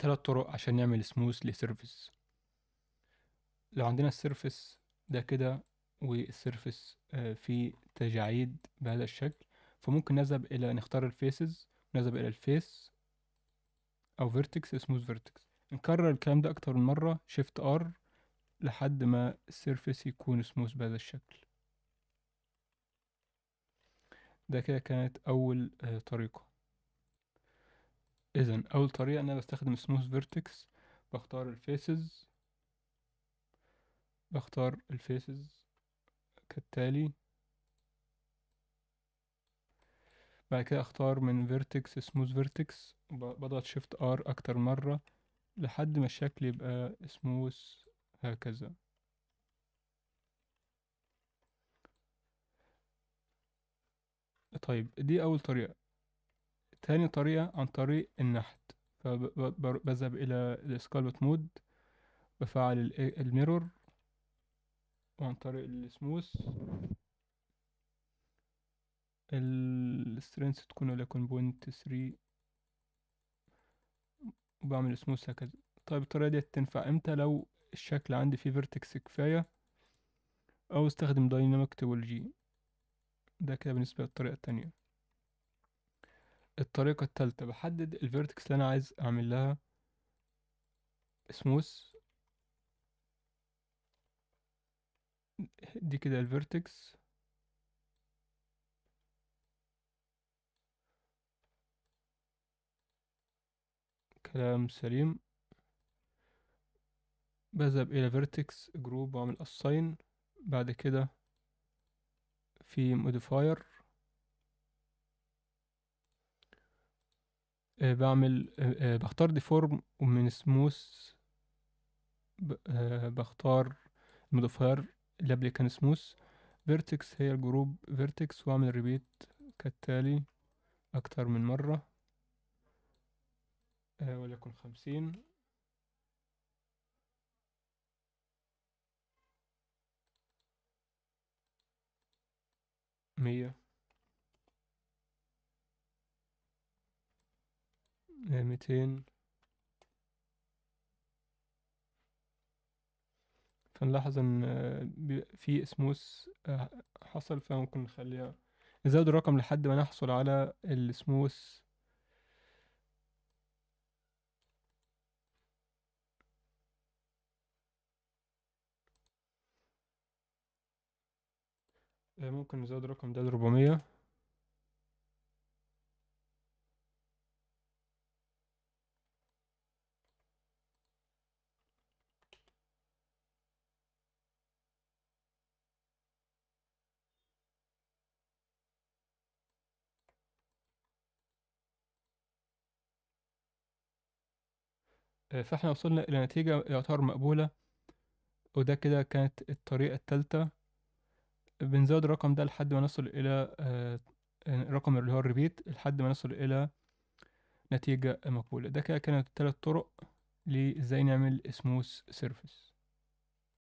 ثلاث طرق عشان نعمل سموث لسيرفيس لو عندنا السيرفيس ده كده والسيرفيس آه، فيه تجاعيد بهذا الشكل فممكن نذهب الى نختار الفيسز نذهب الى الفيس او فيرتكس سموث فيرتكس نكرر الكلام ده اكتر من مره شيفت ار لحد ما السيرفيس يكون سموث بهذا الشكل ده كده كانت اول آه، طريقه اذا اول طريقه ان انا بستخدم سموث فيرتكس بختار الفيسز بختار الفيسز كالتالي بعد كده اختار من فيرتكس سموث فيرتكس بضغط شيفت ار اكتر مره لحد ما الشكل يبقى سموث هكذا طيب دي اول طريقه تاني طريقة عن طريق النحت فبذهب إلى السكالبت مود بفعل الميرور وعن طريق السموث السترينث تكون وليكن بوينت ثري وبعمل سموث هكذا طيب الطريقة دي تنفع امتى لو الشكل عندي فيه فيرتكس كفاية او استخدم دايناميك توبولوجي ده كده بالنسبة للطريقة التانية الطريقة التالتة بحدد الفيرتكس اللي أنا عايز أعمل لها سموث دي كده الفيرتكس كلام سليم بذهب إلى vertex جروب وأعمل assign بعد كده في modifier آه، بعمل آه، آه، بختار ديفورم ومن سموث بختار المودفاير اللي قبل كان سموث فيرتكس هي الجروب فيرتكس واعمل ريبيت كالتالي اكتر من مرة وليكن خمسين ميتين فنلاحظ ان آه، في اسموس آه، حصل فممكن نخليها نزود الرقم لحد ما نحصل على السموس آه، ممكن نزود الرقم ده لربعمية آه، فاحنا وصلنا إلى نتيجة يعتبر مقبولة وده كده كانت الطريقة التالتة بنزود الرقم ده لحد ما نصل إلى آه، آه، رقم اللي هو الريبيت لحد ما نصل إلى نتيجة مقبولة ده كده كانت تلات طرق لإزاي نعمل سموث سيرفيس